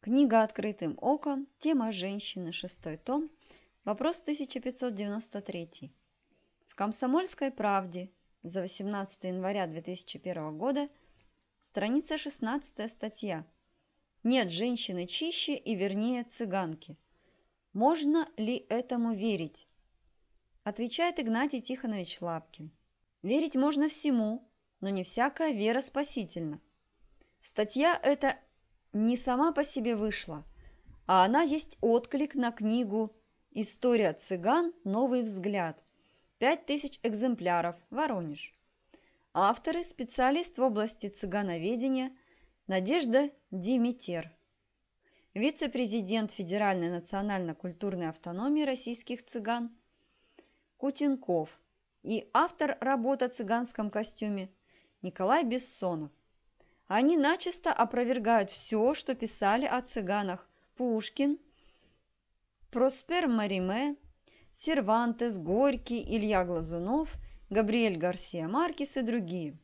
Книга «Открытым оком», тема «Женщины», шестой том, вопрос 1593. В «Комсомольской правде» за 18 января 2001 года, страница 16 статья «Нет женщины чище и вернее цыганки». Можно ли этому верить? Отвечает Игнатий Тихонович Лапкин. Верить можно всему, но не всякая вера спасительна. Статья эта не сама по себе вышла, а она есть отклик на книгу «История цыган. Новый взгляд». 5000 экземпляров. Воронеж. Авторы – специалист в области цыгановедения Надежда Димитер, вице-президент Федеральной национально-культурной автономии российских цыган Кутенков и автор работы о цыганском костюме Николай Бессонов. Они начисто опровергают все, что писали о цыганах Пушкин, Проспер Мариме, Сервантес, Горький, Илья Глазунов, Габриэль Гарсия Маркис и другие.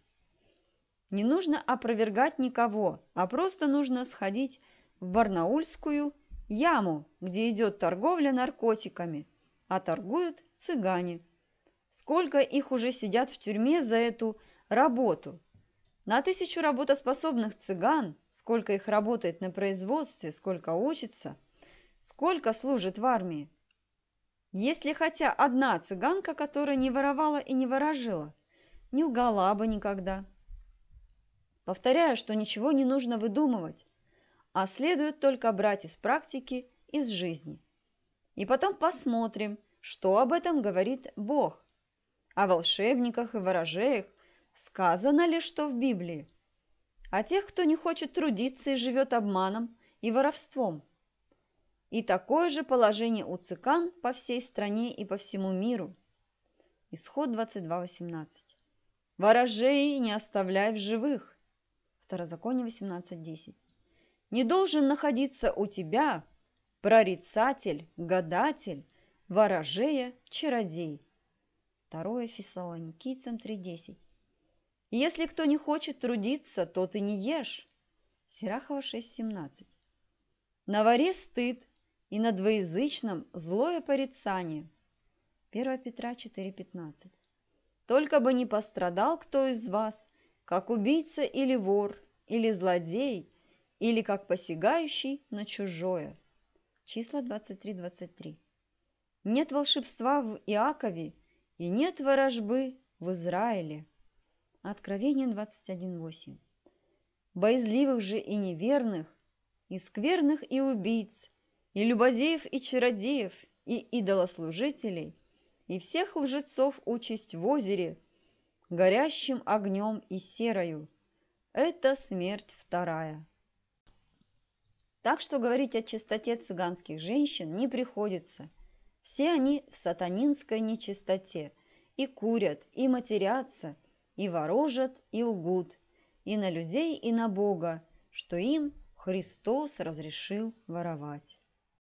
Не нужно опровергать никого, а просто нужно сходить в Барнаульскую яму, где идет торговля наркотиками, а торгуют цыгане. Сколько их уже сидят в тюрьме за эту работу – на тысячу работоспособных цыган, сколько их работает на производстве, сколько учится, сколько служит в армии. Если хотя одна цыганка, которая не воровала и не ворожила, не лгала бы никогда. Повторяю, что ничего не нужно выдумывать, а следует только брать из практики, из жизни. И потом посмотрим, что об этом говорит Бог. О волшебниках и ворожеях – Сказано ли, что в Библии? А тех, кто не хочет трудиться и живет обманом и воровством. И такое же положение у цыган по всей стране и по всему миру. Исход 22.18. Ворожей не оставляй в живых. Второзаконие 18.10. Не должен находиться у тебя прорицатель, гадатель, ворожея, чародей. Второе Фессалоникийцам 3.10. Если кто не хочет трудиться, то ты не ешь. Серахова 6.17. На варе стыд и на двоязычном злое порицание. 1 Петра 4.15. Только бы не пострадал кто из вас, как убийца или вор, или злодей, или как посягающий на чужое. Числа 23-23. Нет волшебства в Иакове и нет ворожбы в Израиле. Откровение 21.8. Боязливых же и неверных, и скверных и убийц, и любодеев и чародеев, и идолослужителей, и всех лжецов участь в озере, горящим огнем и серою. Это смерть вторая. Так что говорить о чистоте цыганских женщин не приходится. Все они в сатанинской нечистоте, и курят, и матерятся – и ворожат, и лгут, и на людей, и на Бога, что им Христос разрешил воровать.